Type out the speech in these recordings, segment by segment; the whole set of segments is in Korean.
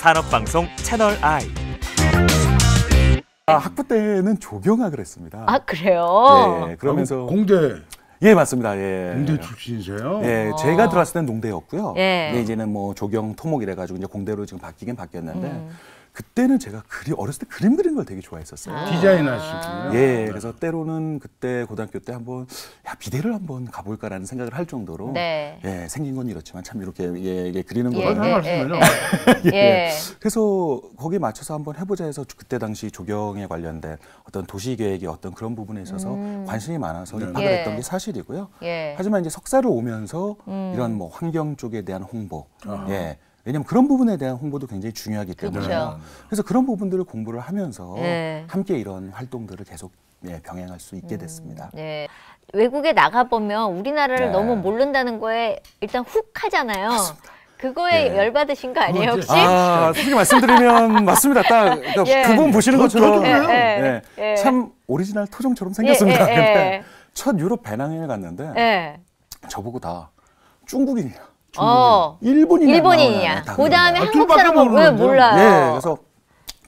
산업방송 채널 I. 아, 학부 때는 조경학을 했습니다. 아 그래요? 예, 그러면서 어, 공대. 예 맞습니다. 예. 공대 출신이세요? 예, 어. 제가 들어왔을 땐 농대였고요. 예. 이제는 뭐 조경 토목 이래가지고 이제 공대로 지금 바뀌긴 바뀌었는데. 음. 그때는 제가 그리 어렸을 때 그림 그리는 걸 되게 좋아했었어요. 아 디자인하시군요. 예, 그래서 때로는 그때 고등학교 때 한번 야 비대를 한번 가볼까라는 생각을 할 정도로 네. 예, 생긴 건 이렇지만 참 이렇게 예, 예 그리는 거 예, 거라 예, 요 예. 예. 예, 그래서 거기에 맞춰서 한번 해보자 해서 그때 당시 조경에 관련된 어떤 도시 계획의 어떤 그런 부분에 있어서 음. 관심이 많아서 입학을 네. 예. 했던 게 사실이고요. 하지만 이제 석사를 오면서 음. 이런 뭐 환경 쪽에 대한 홍보, 아. 예. 왜냐하면 그런 부분에 대한 홍보도 굉장히 중요하기 때문에 그렇죠. 네. 그래서 그런 부분들을 공부를 하면서 네. 함께 이런 활동들을 계속 예, 병행할 수 있게 음, 됐습니다. 음, 네. 외국에 나가 보면 우리나라를 네. 너무 모른다는 거에 일단 훅 하잖아요. 맞습니다. 그거에 예. 열받으신 거 아니에요 혹시? 아, 아 솔직히 말씀드리면 맞습니다. 딱 그러니까 예. 그분 보시는 것처럼 예. 예, 네. 예. 참 오리지널 토종처럼 생겼습니다. 근데 예, 예, 첫 유럽 배낭여행을 갔는데 저보고 다 중국인이야. 어. 일본인 일본인이야. 그 다음에 아, 한국 사람은 왜 몰라요? 예, 그래서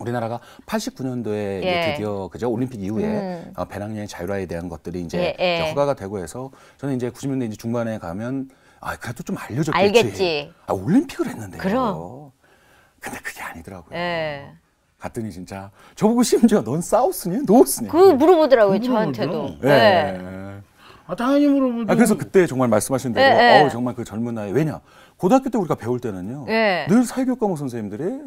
우리나라가 89년도에 예. 드디어 그죠 올림픽 이후에 음. 어, 배낭여행 자율화에 대한 것들이 이제, 예, 예. 이제 허가가 되고 해서 저는 이제 90년대 이제 중반에 가면 아 그래도 좀 알려줬겠지. 알겠지. 아 올림픽을 했는데요. 그럼. 근데 그게 아니더라고요. 예. 갔더니 진짜 저보고 심지어 넌 사우스니 노스니? 그 물어보더라고요 그 저한테도. 예. 예. 아, 당연히 물어보죠. 아, 그래서 그때 정말 말씀하신 대로 네, 어, 정말 그 젊은 나이 왜냐 고등학교 때 우리가 배울 때는요 예. 늘사회교 과목 선생님들이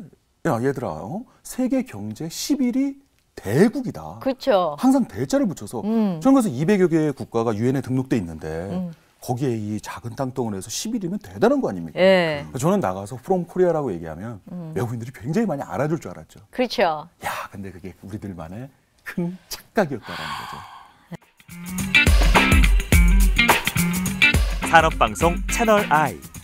야 얘들아 어? 세계 경제 10일이 대국이다. 그렇죠. 항상 대자를 붙여서 전국에 음. 그래서 200여 개의 국가가 유엔에 등록돼 있는데 음. 거기에 이 작은 땅덩어리에서 10일이면 대단한 거 아닙니까? 예. 그러니까 저는 나가서 프롬 코리아라고 얘기하면 음. 외국인들이 굉장히 많이 알아줄 줄 알았죠. 그렇죠. 야, 근데 그게 우리들만의 큰 착각이었다라는 거죠. 산업방송 채널 I